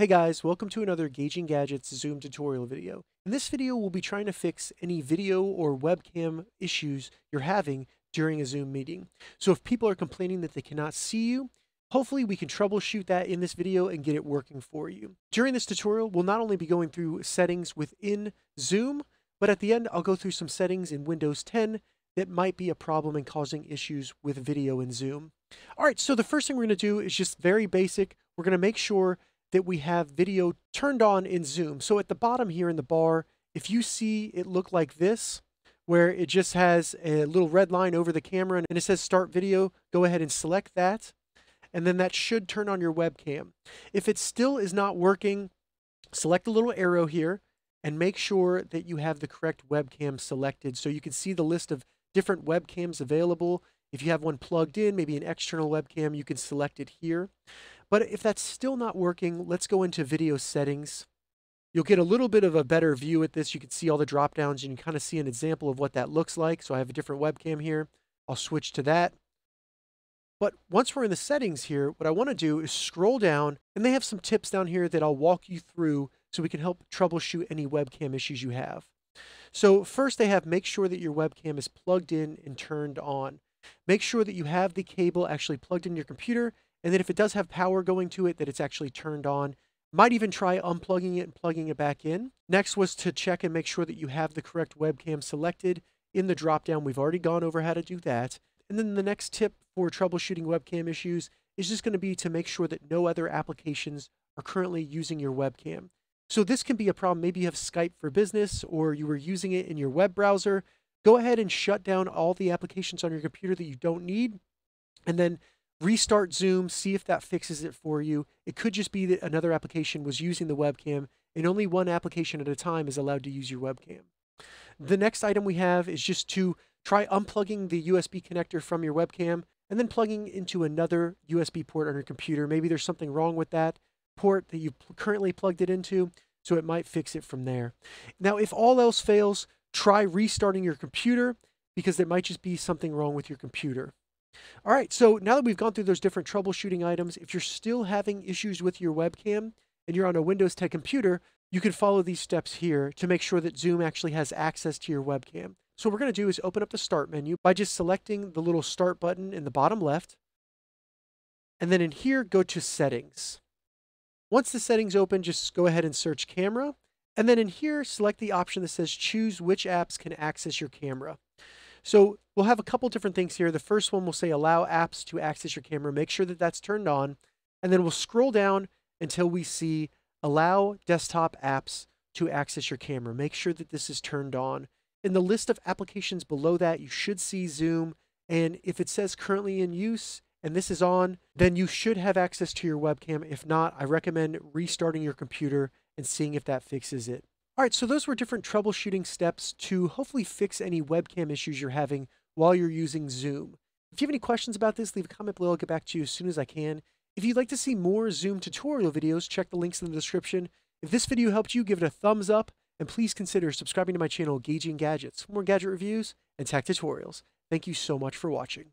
Hey guys, welcome to another Gauging Gadgets Zoom tutorial video. In this video, we'll be trying to fix any video or webcam issues you're having during a Zoom meeting. So if people are complaining that they cannot see you, hopefully we can troubleshoot that in this video and get it working for you. During this tutorial, we'll not only be going through settings within Zoom, but at the end, I'll go through some settings in Windows 10 that might be a problem and causing issues with video in Zoom. All right, so the first thing we're gonna do is just very basic. We're gonna make sure that we have video turned on in Zoom. So at the bottom here in the bar, if you see it look like this, where it just has a little red line over the camera and it says start video, go ahead and select that. And then that should turn on your webcam. If it still is not working, select the little arrow here and make sure that you have the correct webcam selected so you can see the list of different webcams available. If you have one plugged in, maybe an external webcam, you can select it here. But if that's still not working, let's go into video settings. You'll get a little bit of a better view at this. You can see all the drop downs and you can kind of see an example of what that looks like. So I have a different webcam here. I'll switch to that. But once we're in the settings here, what I want to do is scroll down and they have some tips down here that I'll walk you through so we can help troubleshoot any webcam issues you have. So first they have make sure that your webcam is plugged in and turned on. Make sure that you have the cable actually plugged in your computer and then if it does have power going to it, that it's actually turned on. Might even try unplugging it and plugging it back in. Next was to check and make sure that you have the correct webcam selected in the dropdown. We've already gone over how to do that. And then the next tip for troubleshooting webcam issues is just going to be to make sure that no other applications are currently using your webcam. So this can be a problem. Maybe you have Skype for business or you were using it in your web browser. Go ahead and shut down all the applications on your computer that you don't need. And then restart Zoom, see if that fixes it for you. It could just be that another application was using the webcam and only one application at a time is allowed to use your webcam. The next item we have is just to try unplugging the USB connector from your webcam and then plugging into another USB port on your computer. Maybe there's something wrong with that port that you've currently plugged it into, so it might fix it from there. Now, if all else fails, try restarting your computer because there might just be something wrong with your computer. All right, so now that we've gone through those different troubleshooting items, if you're still having issues with your webcam and you're on a Windows 10 computer, you can follow these steps here to make sure that Zoom actually has access to your webcam. So what we're going to do is open up the Start menu by just selecting the little Start button in the bottom left. And then in here, go to Settings. Once the settings open, just go ahead and search Camera. And then in here, select the option that says choose which apps can access your camera. So we'll have a couple different things here. The first one will say allow apps to access your camera. Make sure that that's turned on. And then we'll scroll down until we see allow desktop apps to access your camera. Make sure that this is turned on. In the list of applications below that, you should see Zoom. And if it says currently in use and this is on, then you should have access to your webcam. If not, I recommend restarting your computer and seeing if that fixes it. All right, so those were different troubleshooting steps to hopefully fix any webcam issues you're having while you're using Zoom. If you have any questions about this, leave a comment below. I'll get back to you as soon as I can. If you'd like to see more Zoom tutorial videos, check the links in the description. If this video helped you, give it a thumbs up, and please consider subscribing to my channel, Gaging Gadgets, for more gadget reviews and tech tutorials. Thank you so much for watching.